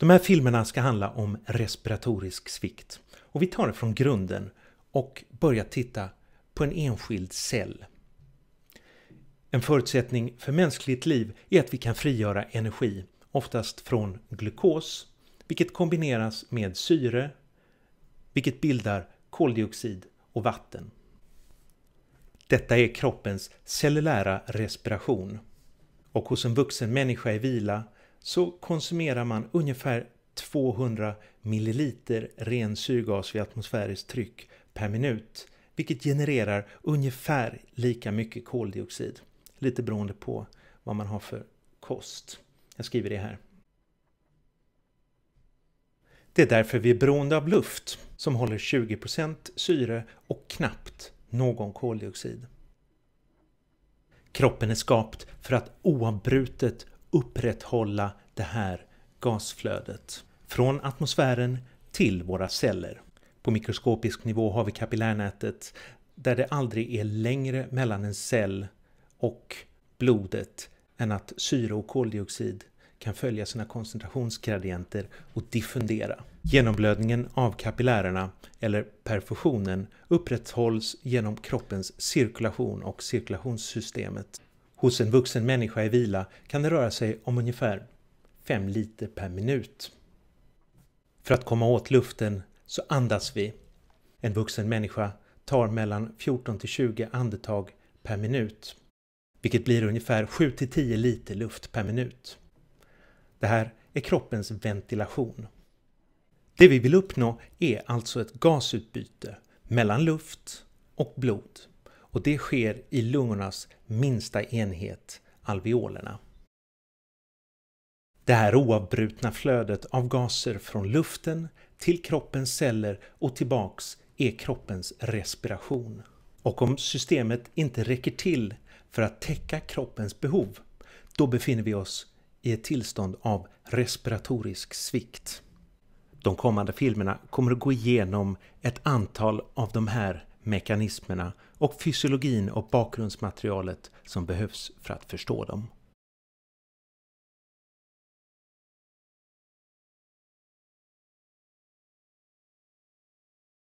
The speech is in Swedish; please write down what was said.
De här filmerna ska handla om respiratorisk svikt och vi tar det från grunden och börjar titta på en enskild cell. En förutsättning för mänskligt liv är att vi kan frigöra energi, oftast från glukos, vilket kombineras med syre, vilket bildar koldioxid och vatten. Detta är kroppens cellulära respiration. Och hos en vuxen människa i vila så konsumerar man ungefär 200 ml ren syrgas vid atmosfäriskt tryck per minut vilket genererar ungefär lika mycket koldioxid. Lite beroende på vad man har för kost. Jag skriver det här. Det är därför vi är beroende av luft som håller 20% syre och knappt någon koldioxid. Kroppen är skapt för att oavbrutet upprätthålla det här gasflödet från atmosfären till våra celler. På mikroskopisk nivå har vi kapillärnätet där det aldrig är längre mellan en cell och blodet än att syre och koldioxid kan följa sina koncentrationsgradienter och diffundera. Genomblödningen av kapillärerna, eller perfusionen, upprätthålls genom kroppens cirkulation och cirkulationssystemet. Hos en vuxen människa i vila kan det röra sig om ungefär 5 liter per minut. För att komma åt luften så andas vi. En vuxen människa tar mellan 14 till 20 andetag per minut, vilket blir ungefär 7 till 10 liter luft per minut. Det här är kroppens ventilation. Det vi vill uppnå är alltså ett gasutbyte mellan luft och blod och det sker i lungornas minsta enhet, alveolerna. Det här oavbrutna flödet av gaser från luften till kroppens celler och tillbaks är kroppens respiration. Och om systemet inte räcker till för att täcka kroppens behov, då befinner vi oss i ett tillstånd av respiratorisk svikt. De kommande filmerna kommer att gå igenom ett antal av de här mekanismerna och fysiologin och bakgrundsmaterialet som behövs för att förstå dem.